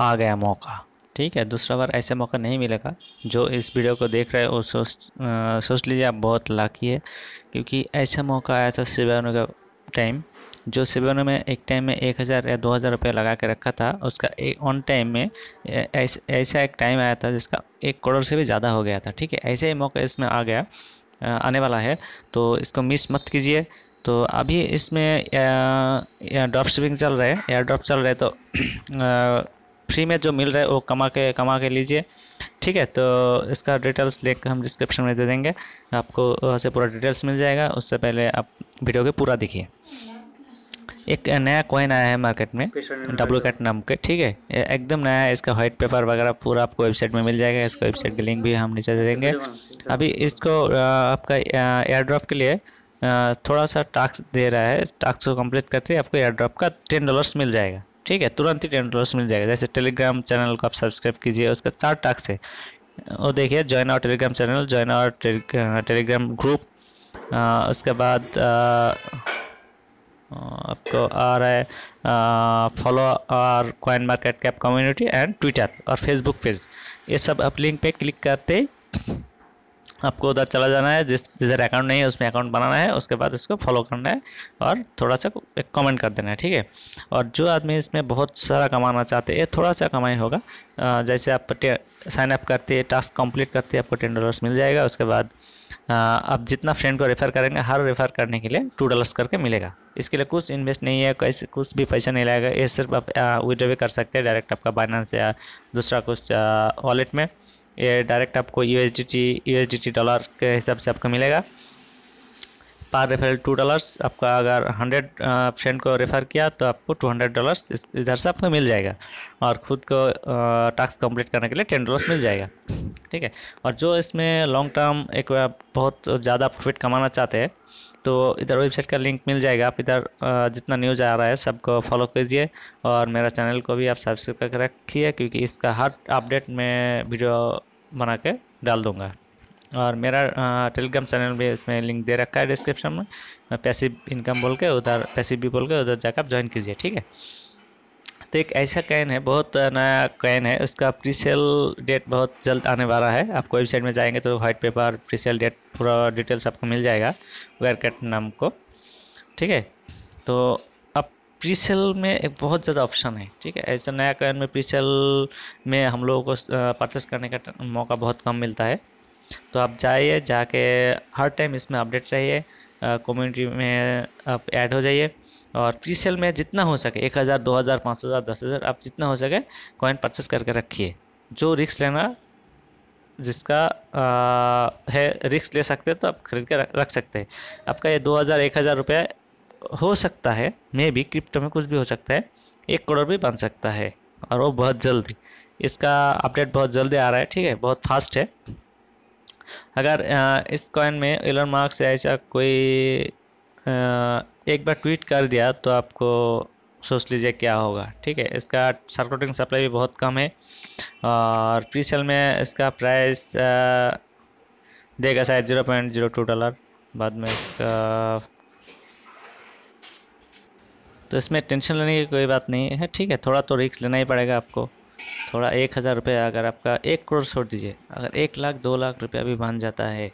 आ गया मौका ठीक है दूसरा बार ऐसे मौका नहीं मिलेगा जो इस वीडियो को देख रहे हो सोच सोच लीजिए आप बहुत लाकी है क्योंकि ऐसा मौका आया था उन्होंने का टाइम जो सिवे में एक टाइम में एक हज़ार या दो हज़ार रुपये लगा के रखा था उसका एक ऑन टाइम में ऐसा एक टाइम आया था जिसका एक करोड़ से भी ज़्यादा हो गया था ठीक है ऐसे ही मौका इसमें आ गया आने वाला है तो इसको मिस मत कीजिए तो अभी इसमें ड्रॉप शिपिंग चल रहा है एयर ड्रॉप चल रहा है तो आ, फ्री में जो मिल रहा है वो कमा के कमा के लीजिए ठीक है तो इसका डिटेल्स लिंक हम डिस्क्रिप्शन में दे देंगे आपको वहाँ से पूरा डिटेल्स मिल जाएगा उससे पहले आप वीडियो के पूरा देखिए एक नया कॉइन आया है मार्केट में डब्लू कैट नाम के ठीक है एकदम नया है इसका वाइट पेपर वगैरह पूरा आपको वेबसाइट में मिल जाएगा इसका वेबसाइट का लिंक भी हम नीचे दे देंगे अभी इसको आपका एयर ड्रॉप के लिए थोड़ा सा टास्क दे रहा है टास्क को कंप्लीट करते आपको एयर ड्रॉप का टेन डॉलर्स मिल जाएगा ठीक है तुरंत ही टेन डॉलर्स मिल जाएगा जैसे टेलीग्राम चैनल को आप सब्सक्राइब कीजिए उसका चार टास्क है और देखिए join our Telegram channel join our Telegram group उसके बाद आ, आपको आ रहा है follow our CoinMarketCap community and Twitter और फेसबुक पेज ये सब आप लिंक पे क्लिक करते आपको उधर चला जाना है जिस जिधर अकाउंट नहीं है उसमें अकाउंट बनाना है उसके बाद उसको फॉलो करना है और थोड़ा सा एक कमेंट कर देना है ठीक है और जो आदमी इसमें बहुत सारा कमाना चाहते हैं थोड़ा सा कमाई होगा जैसे आप साइन अप करते हैं टास्क कंप्लीट करते हैं आपको टेन डॉलर्स मिल जाएगा उसके बाद आप जितना फ्रेंड को रेफ़र करेंगे हर रेफ़र करने के लिए टू डॉलर्स करके मिलेगा इसके लिए कुछ इन्वेस्ट नहीं है कैसे कुछ भी पैसा नहीं लगेगा ये सिर्फ आप विड्रॉ भी कर सकते हैं डायरेक्ट आपका बाइनेंस या दूसरा कुछ वॉलेट में ये डायरेक्ट आपको यू एस डॉलर के हिसाब से आपको मिलेगा पर रेफरल टू डॉलर्स आपका अगर हंड्रेड फ्रेंड को रेफ़र किया तो आपको टू हंड्रेड डॉलर्स इधर से आपको मिल जाएगा और ख़ुद को टास्क कंप्लीट करने के लिए टेन डॉलर्स मिल जाएगा ठीक है और जो इसमें लॉन्ग टर्म एक बहुत ज़्यादा प्रॉफिट कमाना चाहते हैं तो इधर वेबसाइट का लिंक मिल जाएगा आप इधर जितना न्यूज आ रहा है सबको फॉलो कीजिए और मेरा चैनल को भी आप सब्सक्राइब करके रखिए क्योंकि इसका हर अपडेट मैं वीडियो बना के डाल दूँगा और मेरा टेलीग्राम चैनल भी इसमें लिंक दे रखा है डिस्क्रिप्शन में पैसिव इनकम बोल के उधर पैसिव भी बोल के उधर जाकर आप ज्वाइन कीजिए ठीक है तो एक ऐसा कैन है बहुत नया कैन है उसका प्री सेल डेट बहुत जल्द आने वाला है आप वेबसाइट में जाएंगे तो white paper pre sale date पूरा डिटेल्स आपको मिल जाएगा वेयर कट नाम को ठीक है तो अब प्री सेल में एक बहुत ज़्यादा ऑप्शन है ठीक है ऐसा नया कैन में प्री सेल में हम लोगों को परचेस करने का मौका बहुत कम मिलता है तो आप जाइए जाके हर टाइम इसमें अपडेट रहिए कम्युनिटी में आप ऐड हो जाइए और प्री सेल में जितना हो सके एक हज़ार दो हज़ार पाँच हज़ार दस हज़ार आप जितना हो सके कॉइन परचेस करके रखिए जो रिक्स लेना जिसका आ, है रिक्स ले सकते हैं तो आप खरीद कर रख सकते हैं आपका ये दो हज़ार एक हज़ार रुपये हो सकता है मे भी क्रिप्टो में कुछ भी हो सकता है एक करोड़ भी बन सकता है और वो बहुत जल्दी इसका अपडेट बहुत जल्दी आ रहा है ठीक है बहुत फास्ट है अगर इस कॉइन में एलन मार्क्स या ऐसा कोई एक बार ट्वीट कर दिया तो आपको सोच लीजिए क्या होगा ठीक है इसका सर्कुलेटिंग सप्लाई भी बहुत कम है और प्री सेल में इसका प्राइस देगा शायद zero point zero two dollar बाद में इसका तो इसमें टेंशन लेने की कोई बात नहीं है ठीक है थोड़ा तो रिक्स लेना ही पड़ेगा आपको थोड़ा एक हज़ार रुपया अगर आपका एक करोड़ छोड़ दीजिए अगर एक लाख दो लाख रुपया भी बन जाता है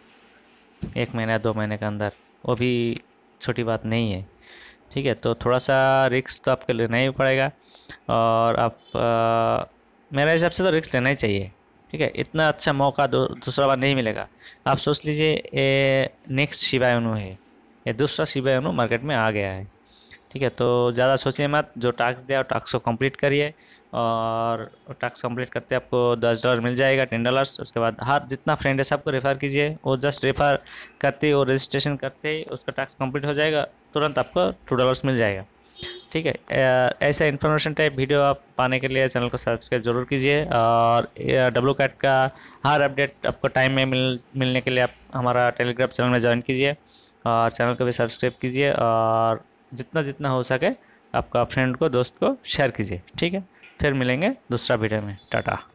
एक महीना दो महीने के अंदर वो भी छोटी बात नहीं है ठीक है तो थोड़ा सा रिक्स तो आपको लेना ही पड़ेगा और आप आ, मेरे हिसाब से तो रिक्स लेना ही चाहिए ठीक है इतना अच्छा मौका दूसरा बार नहीं मिलेगा आप सोच लीजिए ये नेक्स्ट शिवायनु है ये दूसरा शिवायनु मार्केट में आ गया है ठीक है तो ज़्यादा सोचिए मत जो टास्क दिया टास्क को कंप्लीट करिए और टास्क कंप्लीट करते आपको दस डॉलर मिल जाएगा टेन डॉलर्स उसके बाद हर जितना फ्रेंड है सबको रेफ़र कीजिए वो जस्ट रेफ़र करते ही वो रजिस्ट्रेशन करते ही उसका टास्क कंप्लीट हो जाएगा तुरंत आपको टू डॉलर्स मिल जाएगा ठीक है ऐसा इन्फॉर्मेशन टाइप वीडियो आप पाने के लिए चैनल को सब्सक्राइब जरूर कीजिए और डब्लू कैट का हर अपडेट आपको टाइम में मिल मिलने के लिए आप हमारा टेलीग्राम चैनल में ज्वाइन कीजिए और चैनल को भी सब्सक्राइब कीजिए और जितना जितना हो सके आपका फ्रेंड को दोस्त को शेयर कीजिए ठीक है फिर मिलेंगे दूसरा वीडियो में टाटा